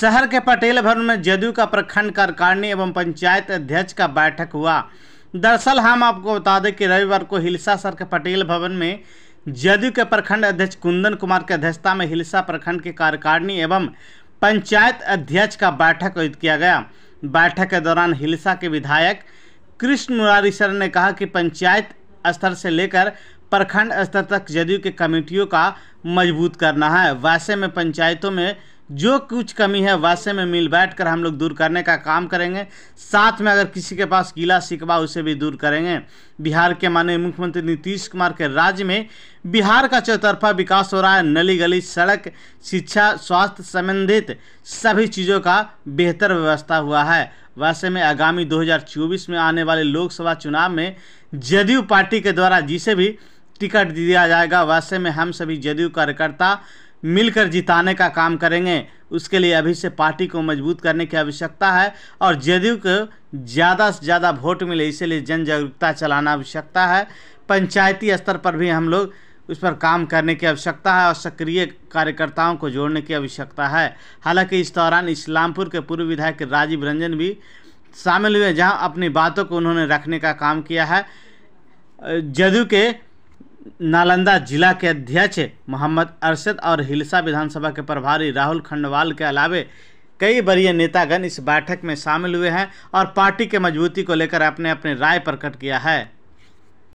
शहर के पटेल भवन में जदयू का प्रखंड कार्यकारिणी एवं पंचायत अध्यक्ष का बैठक हुआ दरअसल हम आपको बता दें कि रविवार को हिलसा शहर के पटेल भवन में जदयू के प्रखंड अध्यक्ष कुंदन कुमार की अध्यक्षता में हिलसा प्रखंड के कार्यकारिणी एवं पंचायत अध्यक्ष का बैठक आयोजित किया गया बैठक के दौरान हिलसा के विधायक कृष्ण मुरारी सर ने कहा कि पंचायत स्तर से लेकर प्रखंड स्तर तक जदयू के कमेटियों का मजबूत करना है वैसे में पंचायतों में जो कुछ कमी है वैसे में मिल बैठ कर हम लोग दूर करने का काम करेंगे साथ में अगर किसी के पास गीला सिकवा उसे भी दूर करेंगे बिहार के माननीय मुख्यमंत्री नीतीश कुमार के राज्य में बिहार का चौतरफा विकास हो रहा है नली गली सड़क शिक्षा स्वास्थ्य संबंधित सभी चीज़ों का बेहतर व्यवस्था हुआ है वैसे में आगामी दो में आने वाले लोकसभा चुनाव में जदयू पार्टी के द्वारा जिसे भी टिकट दिया जाएगा वैसे में हम सभी जदयू कार्यकर्ता मिलकर जिताने का काम करेंगे उसके लिए अभी से पार्टी को मजबूत करने की आवश्यकता है और जदयू को ज़्यादा से ज़्यादा वोट मिले इसीलिए जन जागरूकता चलाना आवश्यकता है पंचायती स्तर पर भी हम लोग उस पर काम करने की आवश्यकता है और सक्रिय कार्यकर्ताओं को जोड़ने की आवश्यकता है हालांकि इस दौरान इस्लामपुर के पूर्व विधायक राजीव रंजन भी शामिल हुए जहां अपनी बातों को उन्होंने रखने का काम किया है जदयू के नालंदा जिला के अध्यक्ष मोहम्मद अरशद और हिलसा विधानसभा के प्रभारी राहुल खंडवाल के अलावे कई वरीय नेतागण इस बैठक में शामिल हुए हैं और पार्टी के मजबूती को लेकर अपने अपने राय प्रकट किया है